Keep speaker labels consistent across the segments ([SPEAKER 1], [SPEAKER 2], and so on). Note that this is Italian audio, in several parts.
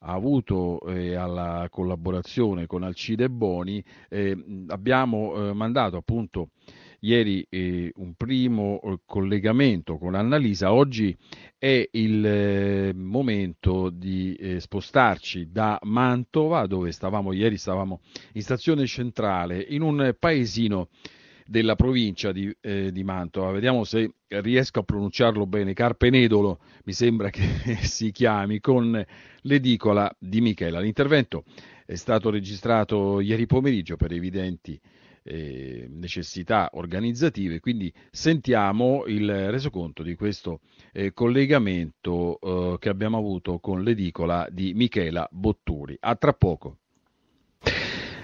[SPEAKER 1] ha avuto eh, alla collaborazione con Alcide Boni, eh, abbiamo eh, mandato appunto ieri eh, un primo eh, collegamento con Annalisa, oggi è il eh, momento di eh, spostarci da Mantova, dove stavamo ieri, stavamo in stazione centrale, in un paesino della provincia di, eh, di, Mantova. Vediamo se riesco a pronunciarlo bene. Carpenedolo mi sembra che si chiami, con l'edicola di Michela. L'intervento è stato registrato ieri pomeriggio per evidenti eh, necessità organizzative, quindi sentiamo il resoconto di questo eh, collegamento eh, che abbiamo avuto con l'edicola di Michela Botturi. A tra poco.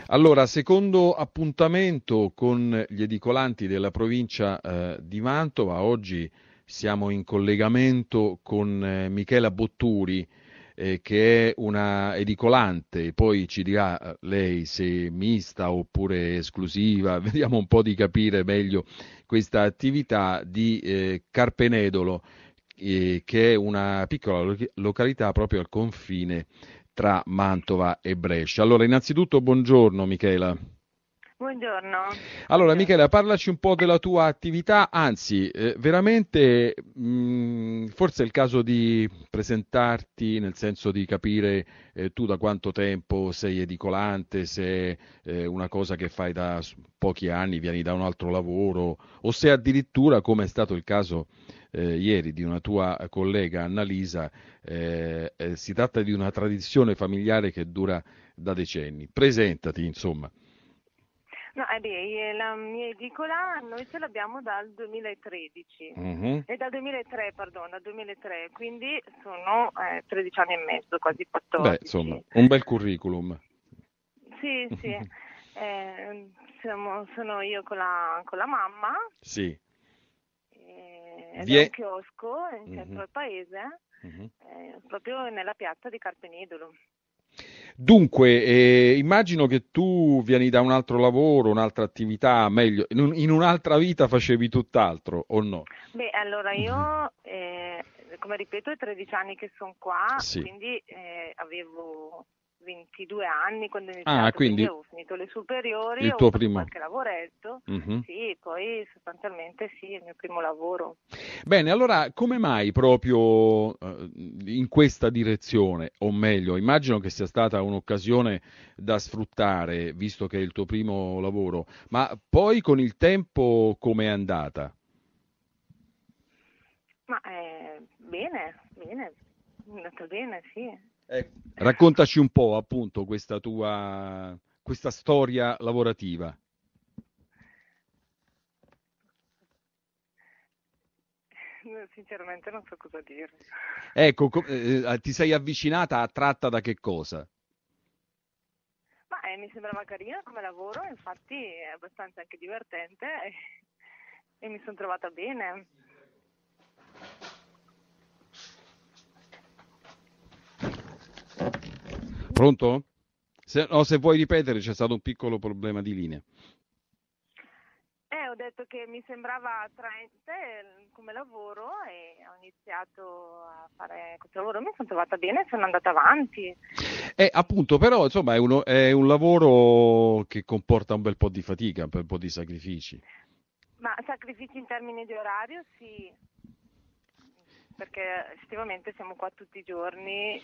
[SPEAKER 1] Allora, secondo appuntamento con gli edicolanti della provincia eh, di Mantova, oggi siamo in collegamento con eh, Michela Botturi, eh, che è una edicolante, poi ci dirà eh, lei se è mista oppure esclusiva, vediamo un po' di capire meglio questa attività di eh, Carpenedolo eh, che è una piccola località proprio al confine tra Mantova e Brescia. Allora, innanzitutto buongiorno Michela.
[SPEAKER 2] Buongiorno.
[SPEAKER 1] Allora Michela, parlaci un po' della tua attività, anzi eh, veramente mh, mm, forse è il caso di presentarti nel senso di capire eh, tu da quanto tempo sei edicolante, se è eh, una cosa che fai da pochi anni, vieni da un altro lavoro o se addirittura come è stato il caso eh, ieri di una tua collega Annalisa, eh, eh, si tratta di una tradizione familiare che dura da decenni. Presentati, insomma.
[SPEAKER 2] No, eh beh, eh, la mia edicola noi ce l'abbiamo dal 2013, uh-huh. Mhm. e dal 2003, perdono, dal 2003, quindi sono eh, 13 anni e mezzo, quasi
[SPEAKER 1] 14. Beh, insomma, un bel curriculum.
[SPEAKER 2] Sì, sì, eh, siamo, sono io con la, con la mamma. Sì ed Vi è... un chiosco in mm-hmm. centro al paese, mm-hmm. eh, proprio nella piazza di Carpenidolo.
[SPEAKER 1] Dunque, eh, immagino che tu vieni da un altro lavoro, un'altra attività, meglio, in, un, in un'altra vita facevi tutt'altro o no?
[SPEAKER 2] Beh, allora io, eh, come ripeto, è 13 anni che sono qua, sì. quindi eh, avevo 22 anni quando ho ah, iniziato, ah, quindi ho finito le superiori, il tuo primo... qualche lavoretto, uh-huh. sì, poi sostanzialmente sì, è il mio primo lavoro.
[SPEAKER 1] Bene, allora come mai proprio eh, in questa direzione, o meglio, immagino che sia stata un'occasione da sfruttare, visto che è il tuo primo lavoro, ma poi con il tempo com'è andata?
[SPEAKER 2] Ma eh, bene, bene, è andata bene, sì
[SPEAKER 1] Ecco. Raccontaci un po' appunto questa tua questa storia lavorativa.
[SPEAKER 2] Sinceramente non so cosa dire.
[SPEAKER 1] Ecco, eh, eh, ti sei avvicinata tratta da che cosa?
[SPEAKER 2] Ma, eh, mi sembrava carina come lavoro, infatti è abbastanza anche divertente e, e mi sono trovata bene.
[SPEAKER 1] Pronto? Se, no, se vuoi ripetere, c'è stato un piccolo problema di linea.
[SPEAKER 2] Eh, ho detto che mi sembrava attraente come lavoro e ho iniziato a fare questo lavoro, mi sono trovata bene e sono andata avanti.
[SPEAKER 1] Eh, appunto, però insomma è, uno, è un lavoro che comporta un bel po' di fatica, un bel po' di sacrifici.
[SPEAKER 2] Ma sacrifici in termini di orario, sì, perché effettivamente siamo qua tutti i giorni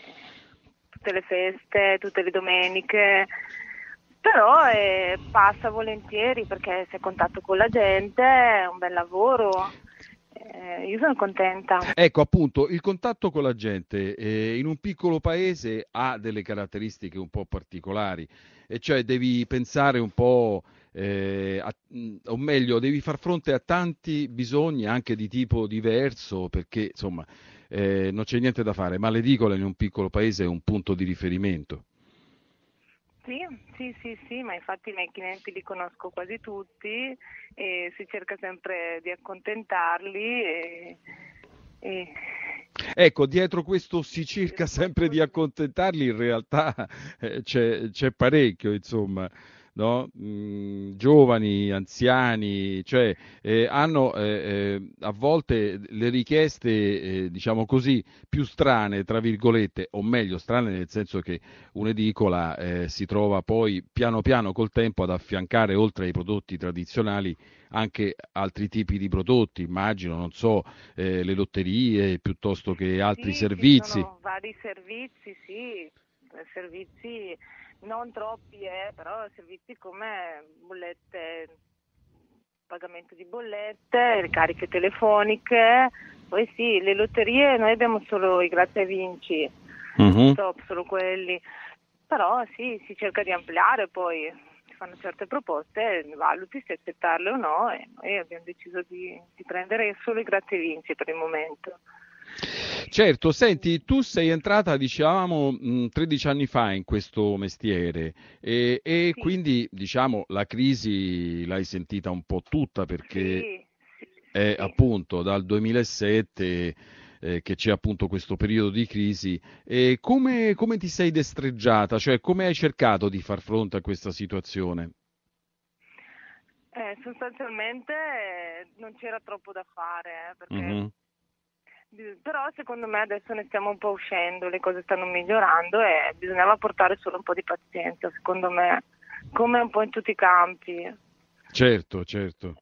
[SPEAKER 2] tutte le feste, tutte le domeniche, però eh, passa volentieri perché sei a contatto con la gente, è un bel lavoro. Eh, io sono contenta.
[SPEAKER 1] Ecco appunto il contatto con la gente eh, in un piccolo paese ha delle caratteristiche un po' particolari, e cioè devi pensare un po'. Eh, a, o meglio, devi far fronte a tanti bisogni anche di tipo diverso, perché insomma eh, non c'è niente da fare, ma l'edicola in un piccolo paese è un punto di riferimento.
[SPEAKER 2] Sì, sì, sì, sì, ma infatti i miei clienti li conosco quasi tutti e si cerca sempre di accontentarli. E, e...
[SPEAKER 1] Ecco, dietro questo si cerca sempre di accontentarli, in realtà eh, c'è, c'è parecchio, insomma no? mh, mm, giovani, anziani, cioè eh, hanno eh, eh a volte le richieste, eh, diciamo così, più strane, tra virgolette, o meglio strane nel senso che un'edicola eh, si trova poi piano piano col tempo ad affiancare oltre ai prodotti tradizionali anche altri tipi di prodotti, immagino, non so, eh, le lotterie piuttosto che altri sì, servizi. Ci sono vari servizi,
[SPEAKER 2] sì, servizi non troppi, eh, però servizi come bollette, pagamento di bollette, ricariche telefoniche, poi sì, le lotterie noi abbiamo solo i grazie vinci, mm-hmm. top, solo quelli, però sì, si cerca di ampliare poi, si fanno certe proposte, valuti se accettarle o no e noi abbiamo deciso di, di prendere solo i grazie vinci
[SPEAKER 1] per il momento. Certo, senti, tu sei entrata, mm, diciamo, 13 anni fa in questo mestiere e, e sì. quindi, diciamo, la crisi l'hai sentita un po' tutta perché sì. è sì. appunto dal 2007 eh, che c'è appunto questo periodo di crisi. E come, come ti sei destreggiata? Cioè, come hai cercato di far fronte a questa situazione?
[SPEAKER 2] Eh, sostanzialmente non c'era troppo da
[SPEAKER 1] fare eh, perché mm-hmm
[SPEAKER 2] però secondo me adesso ne stiamo un po' uscendo, le cose stanno migliorando e bisognava portare solo un po' di pazienza, secondo me, come un po' in tutti i campi.
[SPEAKER 1] Certo, certo.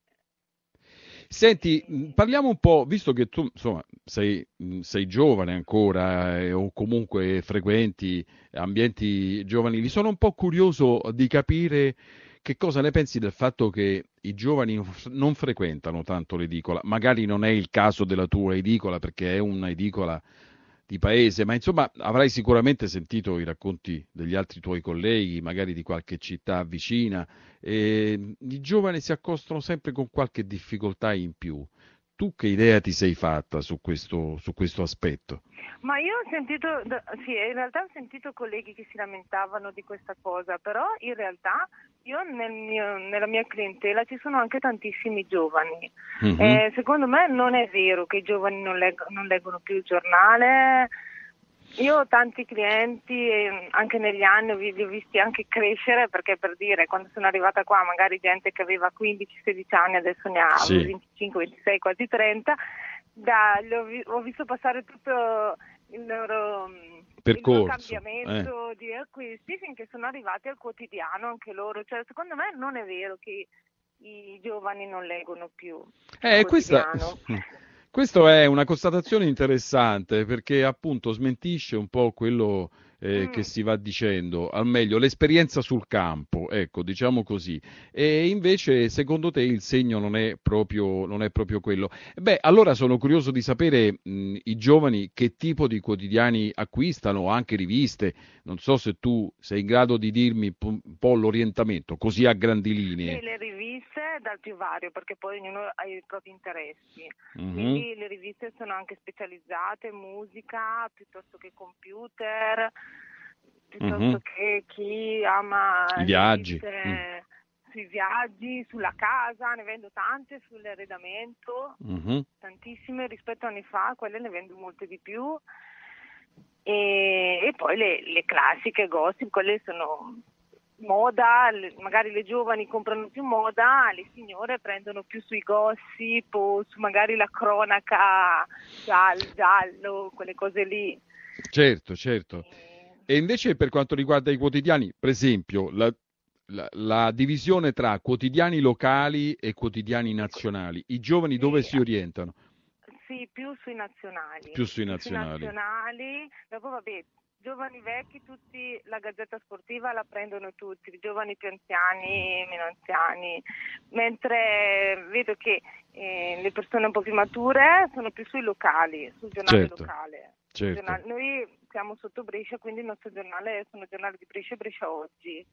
[SPEAKER 1] Senti, mm, parliamo un po', visto che tu insomma, sei, mm, sei, giovane ancora eh, o comunque frequenti ambienti giovanili, sono un po' curioso di capire che cosa ne pensi del fatto che i giovani non frequentano tanto l'edicola? Magari non è il caso della tua edicola perché è un'edicola di paese, ma insomma avrai sicuramente sentito i racconti degli altri tuoi colleghi, magari di qualche città vicina, e i giovani si accostano sempre con qualche difficoltà in più tu che idea ti sei fatta su questo, su questo aspetto?
[SPEAKER 2] Ma io ho sentito, sì, in realtà ho sentito colleghi che si lamentavano di questa cosa, però in realtà io nel mio, nella mia clientela ci sono anche tantissimi giovani. Mm-hmm. Eh, secondo me non è vero che i giovani non, legg- non leggono più il giornale, io ho tanti clienti, ehm, anche negli anni li ho visti anche crescere, perché per dire, quando sono arrivata qua, magari gente che aveva 15-16 anni, adesso ne ha sì. 25, 26, quasi 30, da, vi, ho visto passare tutto il loro mm,
[SPEAKER 1] percorso, il cambiamento
[SPEAKER 2] eh. di acquisti finché sono arrivati al quotidiano anche loro. Cioè, secondo me non è vero che i giovani non leggono più.
[SPEAKER 1] Eh, questa... Questa è una constatazione interessante perché appunto smentisce un po' quello eh, mm. che si va dicendo, al meglio l'esperienza sul campo, ecco, diciamo così. E invece, secondo te, il segno non è proprio, non è proprio quello. Beh, allora sono curioso di sapere mh, mm, i giovani che tipo di quotidiani acquistano, anche riviste. Non so se tu sei in grado di dirmi un po' l'orientamento, così a grandi linee. Sì,
[SPEAKER 2] le riviste dal più vario, perché poi ognuno ha i propri interessi.
[SPEAKER 1] Mm-hmm. Quindi le
[SPEAKER 2] riviste sono anche specializzate, musica piuttosto che computer piuttosto mm-hmm. che chi ama i viaggi. Mm. sui viaggi, sulla casa, ne vendo tante, sull'arredamento, mm-hmm. tantissime rispetto a anni fa, quelle ne vendo molte di più. E, e poi le, le classiche gossip, quelle sono moda, magari le giovani comprano più moda, le signore prendono più sui gossip o su magari la cronaca giallo, giallo quelle cose lì.
[SPEAKER 1] Certo, certo. E invece per quanto riguarda i quotidiani, per esempio, la, la, la divisione tra quotidiani locali e quotidiani nazionali, i giovani dove si orientano?
[SPEAKER 2] Sì, più sui nazionali. Più sui nazionali. Sui nazionali dopo vabbè, giovani vecchi, tutti la gazzetta sportiva la prendono tutti, giovani più anziani, meno anziani, mentre vedo che eh, le persone un po' più mature sono più sui locali, sul giornale certo, locale. Certo. Noi siamo sotto Brescia, quindi il nostro giornale è il giornale di Brescia e Brescia Oggi.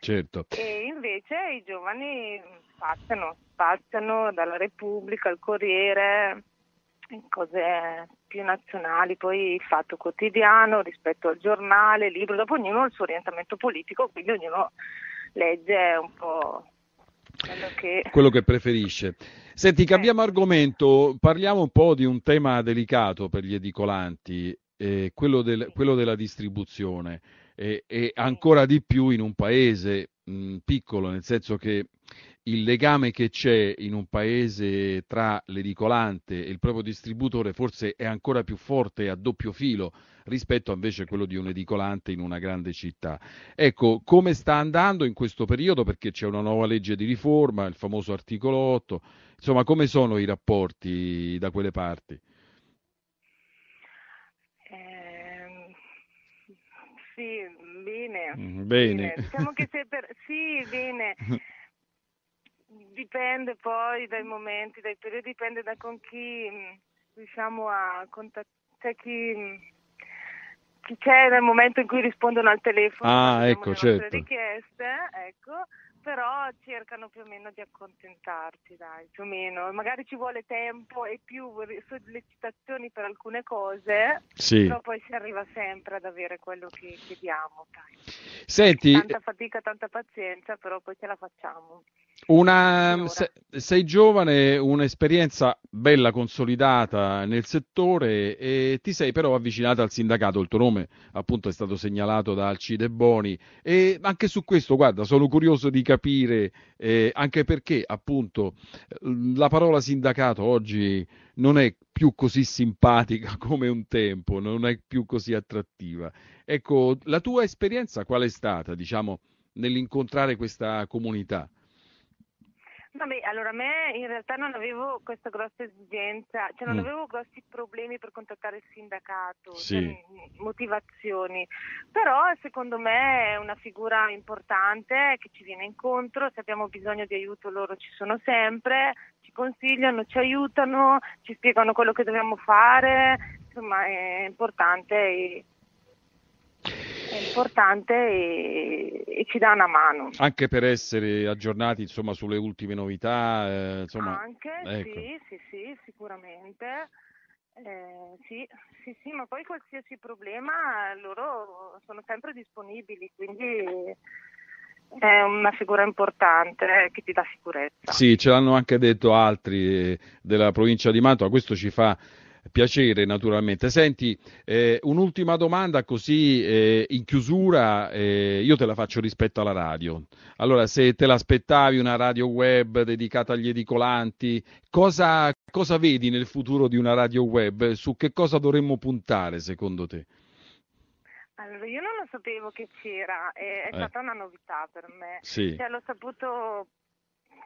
[SPEAKER 1] Certo. E
[SPEAKER 2] invece i giovani spaziano, spaziano dalla Repubblica al Corriere, cose più nazionali, poi il fatto quotidiano rispetto al giornale, libro, dopo ognuno ha il suo orientamento politico, quindi ognuno legge un po'
[SPEAKER 1] quello che, quello che preferisce. Senti, cambiamo eh. argomento, parliamo un po' di un tema delicato per gli edicolanti, eh, quello, del, quello, della distribuzione eh, e, ancora di più in un paese mh, mm, piccolo, nel senso che il legame che c'è in un paese tra l'edicolante e il proprio distributore forse è ancora più forte a doppio filo rispetto invece a quello di un edicolante in una grande città. Ecco, come sta andando in questo periodo perché c'è una nuova legge di riforma, il famoso articolo 8, insomma, come sono i rapporti da quelle parti?
[SPEAKER 2] Bene. bene. Eh, diciamo che se per... Sì, bene. Dipende poi dai momenti, dai periodi, dipende da con chi mm, riusciamo a contattare, cioè chi mm, chi c'è nel momento in cui rispondono al telefono
[SPEAKER 1] ah, ecco, certo.
[SPEAKER 2] richieste, ecco, però cercano più o meno di accontentarti, dai, più o meno. Magari ci vuole tempo e più sollecitazioni per alcune cose, sì. però poi si arriva sempre ad avere quello che chiediamo. Dai.
[SPEAKER 1] Senti, tanta
[SPEAKER 2] fatica, tanta pazienza, però poi ce la facciamo.
[SPEAKER 1] Una, se, sei giovane, un'esperienza bella consolidata nel settore e ti sei però avvicinata al sindacato, il tuo nome appunto è stato segnalato da Alcide Boni e anche su questo, guarda, sono curioso di capire capire, eh, anche perché appunto la parola sindacato oggi non è più così simpatica come un tempo, non è più così attrattiva. Ecco, la tua esperienza qual è stata, diciamo, nell'incontrare questa comunità?
[SPEAKER 2] Vabbè, allora a me in realtà non avevo questa grossa esigenza, cioè non mm. avevo grossi problemi per contattare il sindacato, cioè
[SPEAKER 1] sì. cioè,
[SPEAKER 2] motivazioni, però secondo me è una figura importante che ci viene incontro, se abbiamo bisogno di aiuto loro ci sono sempre, ci consigliano, ci aiutano, ci spiegano quello che dobbiamo fare, insomma è importante. E è importante e, e, ci dà una mano.
[SPEAKER 1] Anche per essere aggiornati insomma, sulle ultime novità? Eh, insomma, Anche, ecco.
[SPEAKER 2] sì, sì, sì, sicuramente. Eh, sì, sì, sì, ma poi qualsiasi problema loro sono sempre disponibili, quindi è una figura importante eh, che ti dà
[SPEAKER 1] sicurezza. Sì, ce l'hanno anche detto altri eh, della provincia di Mantova, questo ci fa piacere naturalmente. Senti, eh, un'ultima domanda così eh, in chiusura, eh, io te la faccio rispetto alla radio. Allora, se te l'aspettavi una radio web dedicata agli edicolanti, cosa, cosa vedi nel futuro di una radio web? Su che cosa dovremmo puntare secondo te?
[SPEAKER 2] Allora, io non lo sapevo che c'era, è, è eh. stata una novità per me. Sì. Cioè, l'ho saputo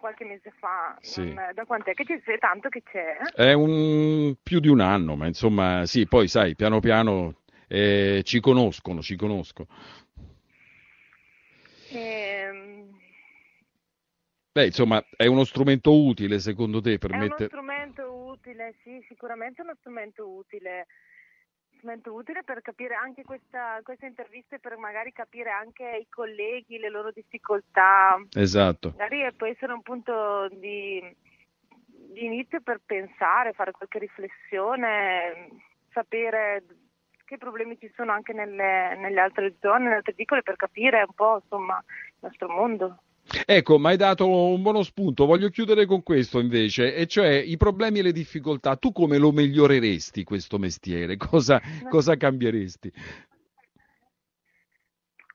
[SPEAKER 2] qualche mese fa. Sì. da quant'è che c'è? Tanto che c'è? Eh? È
[SPEAKER 1] un, più di un anno, ma insomma, sì, poi sai, piano piano eh, ci conoscono, ci conosco.
[SPEAKER 2] Ehm...
[SPEAKER 1] Beh, insomma, è uno strumento utile secondo te per mettere... È
[SPEAKER 2] uno strumento utile, sì, sicuramente è uno strumento utile strumento utile per capire anche questa, queste interviste, per magari capire anche i colleghi, le loro difficoltà. Esatto. Magari può essere un punto di, di inizio per pensare, fare qualche riflessione, sapere che problemi ci sono anche nelle, nelle altre zone, nelle altre piccole, per capire un po' insomma, il nostro mondo.
[SPEAKER 1] Ecco, mi hai dato un buono spunto. Voglio chiudere con questo invece, e cioè i problemi e le difficoltà. Tu come lo miglioreresti questo mestiere? Cosa, cosa cambieresti?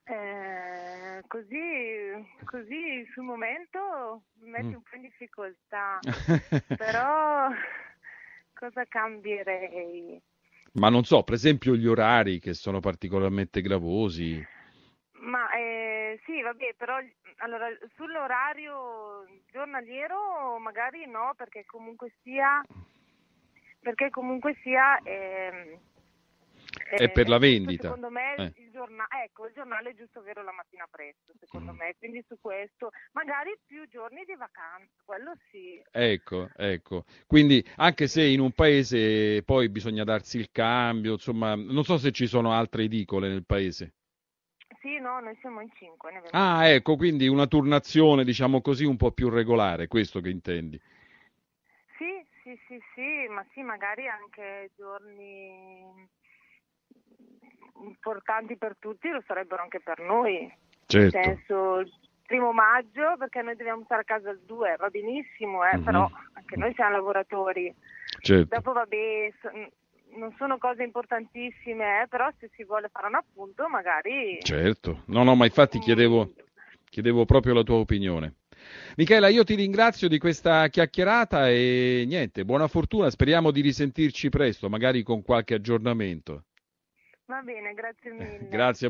[SPEAKER 2] Eh, così, così sul momento mi metti mm. un po' in difficoltà, però cosa cambierei?
[SPEAKER 1] Ma non so, per esempio gli orari che sono particolarmente gravosi.
[SPEAKER 2] Ma eh, eh, sì, vabbè, però allora, sull'orario giornaliero magari no, perché comunque sia, perché comunque sia eh,
[SPEAKER 1] è eh, per ehm, la vendita. Secondo me eh.
[SPEAKER 2] il, giornale, ecco, il giornale è giusto vero la mattina presto, secondo mm. me, quindi su questo magari più giorni di vacanza, quello sì.
[SPEAKER 1] Ecco, ecco. Quindi anche se in un paese poi bisogna darsi il cambio, insomma, non so se ci sono altre edicole nel paese
[SPEAKER 2] sì, no, noi siamo in cinque.
[SPEAKER 1] ah, ecco, quindi una turnazione, diciamo così, un po' più regolare, questo che intendi.
[SPEAKER 2] Sì, sì, sì, sì, ma sì, magari anche giorni importanti per tutti lo sarebbero anche per noi. Certo. Nel senso, il primo maggio, perché noi dobbiamo stare a casa il 2, va benissimo, eh, mm-hmm. però anche noi siamo lavoratori. Certo. Dopo vabbè, non sono cose importantissime, eh, però se si vuole fare un appunto
[SPEAKER 1] magari... Certo, no, no, ma infatti mm. chiedevo, chiedevo proprio la tua opinione. Michela, io ti ringrazio di questa chiacchierata e niente, buona fortuna, speriamo di risentirci presto, magari con qualche aggiornamento.
[SPEAKER 2] Va bene, grazie mille.
[SPEAKER 1] grazie.